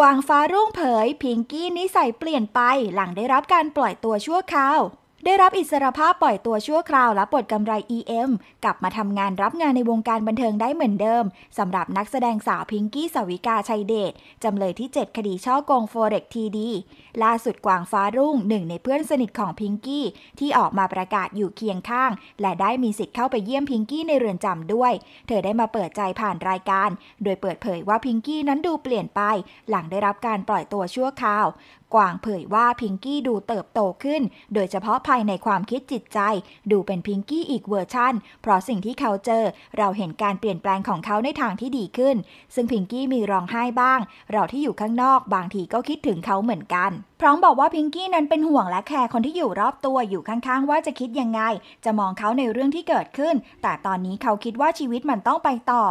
กวางฟ้ารุ่งเผย พิงกี้นิสัยเปลี่ยนไป หลังได้รับการปล่อยตัวชั่วคราวได้รับอิสรภาพปล่อยตัวชั่วคราวและปลดกำไร EM กลับมาทำงานรับงานในวงการบันเทิงได้เหมือนเดิม สำหรับนักแสดงสาวพิงกี้สวิกาชัยเดชจำเลยที่ 7 คดีช่อโกงโฟเร็กทีดีล่าสุดกวางฟ้ารุ่งหนึ่ง ในเพื่อนสนิทของพิงกี้ที่ออกมาประกาศอยู่เคียงข้าง และได้มีสิทธิ์เข้าไปเยี่ยมพิงกี้ในเรือนจำด้วย เธอได้มาเปิดใจผ่านรายการ โดยเปิดเผยว่าพิงกี้นั้นดูเปลี่ยนไป หลังได้รับการปล่อยตัวชั่วคราวกวางเผยว่าพิงกี้ดูเติบโตขึ้น โดยเฉพาะภายในความคิดจิตใจ ดูเป็นพิงกี้อีกเวอร์ชันเพราะสิ่งที่เขาเจอ เราเห็นการเปลี่ยนแปลงของเขาในทางที่ดีขึ้น ซึ่งพิงกี้มีร้องไห้บ้าง เราที่อยู่ข้างนอก บางทีก็คิดถึงเขาเหมือนกัน พร้อมบอกว่าพิงกี้นั้นเป็นห่วงและแคร์คนที่อยู่รอบตัวอยู่ข้างๆว่าจะคิดยังไง จะมองเขาในเรื่องที่เกิดขึ้น แต่ตอนนี้เขาคิดว่าชีวิตมันต้องไปต่อ